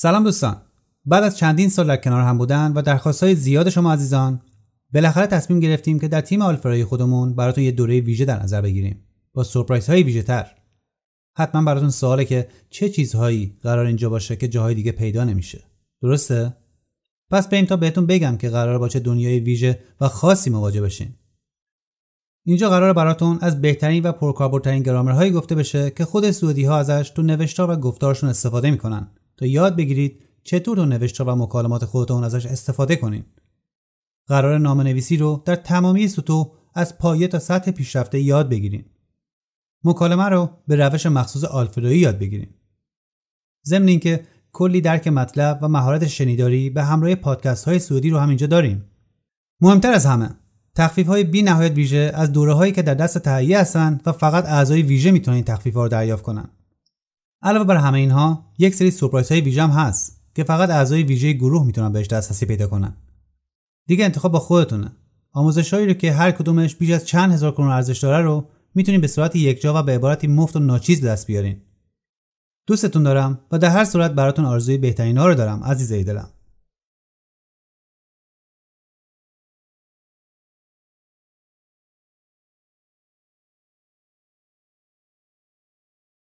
سلام دوستان بعد از چندین سال در کنار هم بودن و درخواست های زیاد شما عزیزان بالاخره تصمیم گرفتیم که در تیم آلفرای خودمون براتون یه دوره ویژه در نظر بگیریم با سورپرایز های ویژه تر حتما براتون سواله که چه چیزهایی قرار اینجا باشه که جاهای دیگه پیدا نمیشه درسته پس بریم تا بهتون بگم که قرار با چه دنیای ویژه و خاصی مواجه بشین اینجا قرار براتون از بهترین و پرکاربردترین گرامرهایی گفته بشه که خود سعودی ها ازش تو نوشتار و گفتارشون استفاده میکنن تا یاد بگیرید چطور تو نوشته و مکالمات خودتون ازش استفاده کنین. قرار نامه نویسی رو در تمامی سطوح از پایه تا سطح پیشرفته یاد بگیرین. مکالمه رو به روش مخصوص آلفرودی یاد بگیرین. ضمن اینکه کلی درک مطلب و مهارت شنیداری به همراه پادکست های سعودی رو همینجا داریم. مهمتر از همه تخفیف های بی نهایت ویژه از دوره هایی که در دست تهیه هستند و فقط اعضای ویژه میتونن این تخفیف ها رو دریافت کنند علاوه بر همه اینها یک سری سورپرایزهای های ویژه هست که فقط اعضای ویژه گروه میتونن بهش دسترسی پیدا کنن دیگه انتخاب با خودتونه آموزشهایی رو که هر کدومش بیش از چند هزار کرون ارزش داره رو میتونین به صورت یکجا و به عبارتی مفت و ناچیز دست بیارین دوستتون دارم و در هر صورت براتون آرزوی بهترین ها رو دارم عزیزای دلم